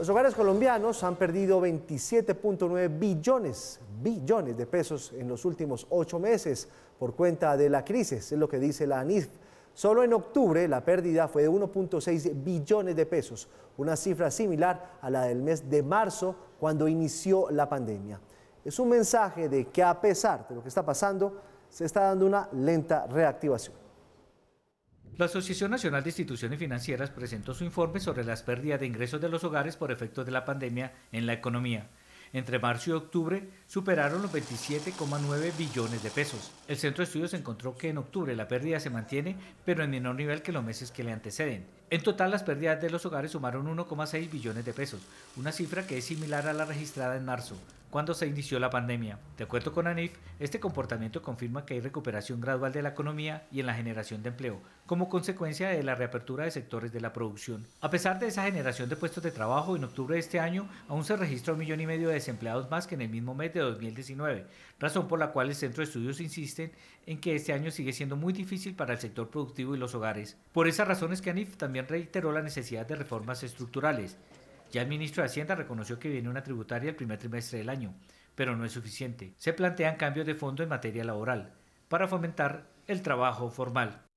Los hogares colombianos han perdido 27.9 billones, billones de pesos en los últimos ocho meses por cuenta de la crisis, es lo que dice la ANIF. Solo en octubre la pérdida fue de 1.6 billones de pesos, una cifra similar a la del mes de marzo cuando inició la pandemia. Es un mensaje de que a pesar de lo que está pasando, se está dando una lenta reactivación. La Asociación Nacional de Instituciones Financieras presentó su informe sobre las pérdidas de ingresos de los hogares por efecto de la pandemia en la economía. Entre marzo y octubre superaron los 27,9 billones de pesos. El centro de estudios encontró que en octubre la pérdida se mantiene, pero en menor nivel que los meses que le anteceden. En total, las pérdidas de los hogares sumaron 1,6 billones de pesos, una cifra que es similar a la registrada en marzo cuando se inició la pandemia. De acuerdo con ANIF, este comportamiento confirma que hay recuperación gradual de la economía y en la generación de empleo, como consecuencia de la reapertura de sectores de la producción. A pesar de esa generación de puestos de trabajo, en octubre de este año aún se registró un millón y medio de desempleados más que en el mismo mes de 2019, razón por la cual el centro de estudios insiste en que este año sigue siendo muy difícil para el sector productivo y los hogares. Por esas razones que ANIF también reiteró la necesidad de reformas estructurales, ya el ministro de Hacienda reconoció que viene una tributaria el primer trimestre del año, pero no es suficiente. Se plantean cambios de fondo en materia laboral para fomentar el trabajo formal.